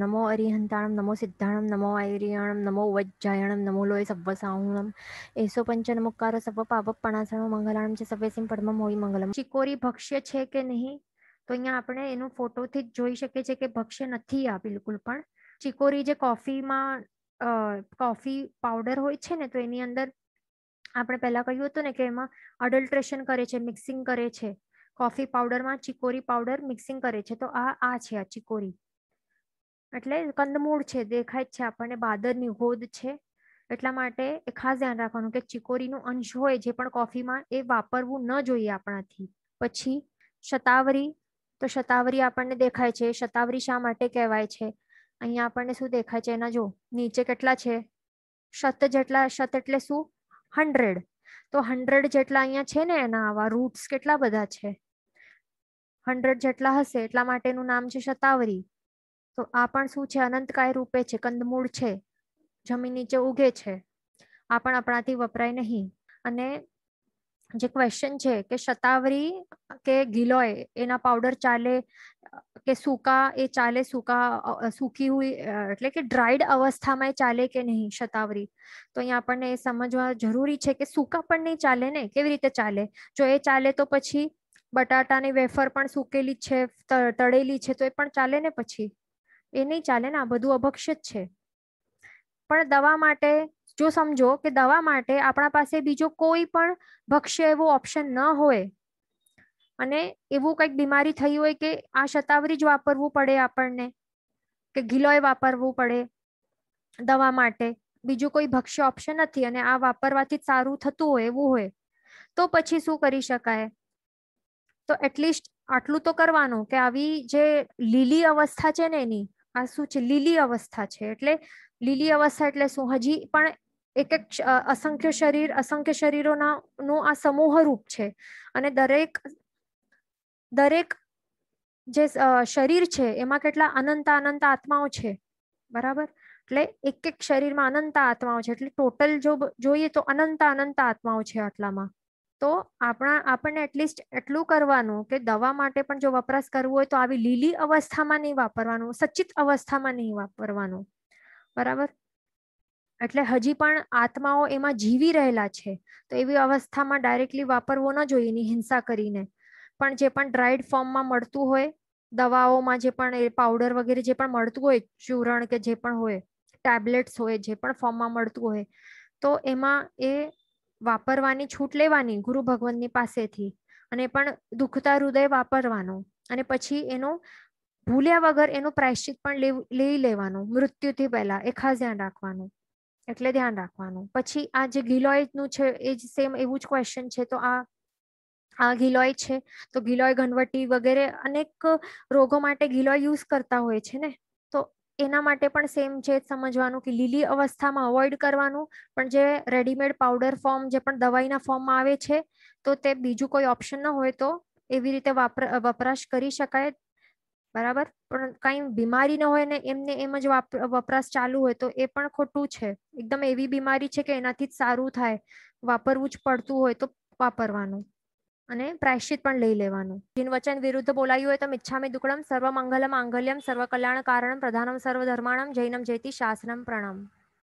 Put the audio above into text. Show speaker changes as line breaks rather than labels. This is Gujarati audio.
નમો અરિહંતાણમ નમો સિદ્ધાણમ નમો ઐરિયાણમ નમો વજ્જાયણમ નમો લોય સવ્વસાહુણમ એસો પંચ નમુકાર સવ્વ પાપ પણાસણ મંગલાણમ છે સવ્વે સિંહ પડમાં મોઈ મંગલમ ચિકોરી ભક્ષ્ય છે કે નહીં તો અહીંયા આપણે એનો ફોટોથી જ જોઈ શકીએ છીએ કે ભક્ષ્ય નથી આ બિલકુલ પણ ચિકોરી જે કોફીમાં કોફી પાવડર હોય છે ને તો એની અંદર આપણે પહેલા કહ્યું હતું ને કે એમાં અડલ્ટ્રેશન કરે છે મિક્સિંગ કરે છે કોફી પાવડરમાં ચિકોરી પાવડર મિક્સિંગ કરે છે તો આ આ છે આ ચિકોરી એટલે કંદમૂળ છે દેખાય છે આપણને બાદરની હોદ છે એટલા માટે એ ખાસ ધ્યાન રાખવાનું કે ચિકોરીનું અંશ હોય જે પણ કોફીમાં એ વાપરવું ન જોઈએ આપણાથી પછી શતાવરી તો શતાવરી આપણને દેખાય છે શતાવરી શા માટે કહેવાય છે અહીંયા આપણને શું દેખાય છે એના જો નીચે કેટલા છે શત જેટલા શત એટલે શું હંડ્રેડ તો હંડ્રેડ જેટલા અહીંયા છે ને એના આવા રૂટ્સ કેટલા બધા છે હંડ્રેડ જેટલા હશે એટલા માટેનું નામ છે શતાવરી તો આ પણ શું છે અનંતકાય રૂપે છે કંદમૂળ છે જમીન નીચે ઉગે છે આ પણ આપણાથી વપરાય નહીં અને જે ક્વેશ્ચન છે કે શતાવરી કે ગિલોય એના પાવડર ચાલે કે સૂકા એ ચાલે સૂકા સૂકી હોય એટલે કે ડ્રાઈડ અવસ્થામાં ચાલે કે નહીં શતાવરી તો અહીંયા આપણને એ સમજવા જરૂરી છે કે સૂકા પણ નહીં ચાલે ને કેવી રીતે ચાલે જો એ ચાલે તો પછી બટાટાની વેફર પણ સૂકેલી છે તળેલી છે તો એ પણ ચાલે ને પછી એ નહીં ચાલે ને આ બધું અભક્ષ્ય જ છે પણ દવા માટે જો સમજો કે દવા માટે આપણા પાસે બીજો કોઈ પણ ભક્ષ્ય એવો ઓપ્શન ન હોય અને એવું કંઈક બીમારી થઈ હોય કે આ શતાવરી જ વાપરવું પડે આપણને કે ગિલોય વાપરવું પડે દવા માટે બીજું કોઈ ભક્ષ્ય ઓપ્શન નથી અને આ વાપરવાથી સારું થતું હોય એવું હોય તો પછી શું કરી શકાય તો એટલીસ્ટ આટલું તો કરવાનું કે આવી જે લીલી અવસ્થા છે ને એની આ શું છે લીલી અવસ્થા છે એટલે લીલી અવસ્થા એટલે શું હજી પણ એક એક અસંખ્ય શરીર અસંખ્ય શરીરોના નું આ સમૂહ રૂપ છે અને દરેક દરેક જે શરીર છે એમાં કેટલા અનંત અનંત આત્માઓ છે બરાબર એટલે એક એક શરીરમાં અનંત આત્માઓ છે એટલે ટોટલ જો જોઈએ તો અનંત અનંત આત્માઓ છે આટલામાં તો આપણા આપણને એટલીસ્ટ એટલું કરવાનું કે દવા માટે પણ જો વપરાશ કરવું હોય તો આવી લીલી અવસ્થામાં નહીં વાપરવાનું સચિત અવસ્થામાં નહીં વાપરવાનું બરાબર એટલે હજી પણ આત્માઓ એમાં જીવી રહેલા છે તો એવી અવસ્થામાં ડાયરેક્ટલી વાપરવો ન જોઈએ એની હિંસા કરીને પણ જે પણ ડ્રાઈડ ફોર્મમાં મળતું હોય દવાઓમાં જે પણ એ પાવડર વગેરે જે પણ મળતું હોય ચૂરણ કે જે પણ હોય ટેબ્લેટ્સ હોય જે પણ ફોર્મમાં મળતું હોય તો એમાં એ વાપરવાની છૂટ લેવાની ગુરુ ભગવાનની પાસેથી અને પણ દુખતા હૃદય વાપરવાનો અને પછી એનો ભૂલ્યા વગર એનું પ્રાયશ્ચિત પણ લઈ લેવાનું મૃત્યુથી પહેલા એ ખાસ ધ્યાન રાખવાનું એટલે ધ્યાન રાખવાનું પછી આ જે ગિલોયનું છે એ જ સેમ એવું જ ક્વેશ્ચન છે તો આ આ ગિલોય છે તો ગિલોય ઘનવટી વગેરે અનેક રોગો માટે ગિલોય યુઝ કરતા હોય છે ને તો એના માટે પણ સેમ છે સમજવાનું કે લીલી અવસ્થામાં અવોઇડ કરવાનું પણ જે રેડીમેડ પાવડર ફોર્મ જે પણ દવાઈના ફોર્મમાં આવે છે તો તે બીજું કોઈ ઓપ્શન ન હોય તો એવી રીતે વપરાશ કરી શકાય બરાબર પણ કાંઈ બીમારી ન હોય ને એમને એમ જ વપરાશ ચાલુ હોય તો એ પણ ખોટું છે એકદમ એવી બીમારી છે કે એનાથી જ સારું થાય વાપરવું જ પડતું હોય તો વાપરવાનું અને પ્રાયશ્ચિત પણ લઈ લેવાનું જીન વચન વિરુદ્ધ બોલાયું હોય તો મિચ્છામી દુકડમ સર્વ મંગલમ આંગલ્યમ સર્વ કલ્યાણ કારણ પ્રધાનમ સર્વ ધર્માણમ જૈનમ જૈતિ શાસ્ત્રમ પ્રણમ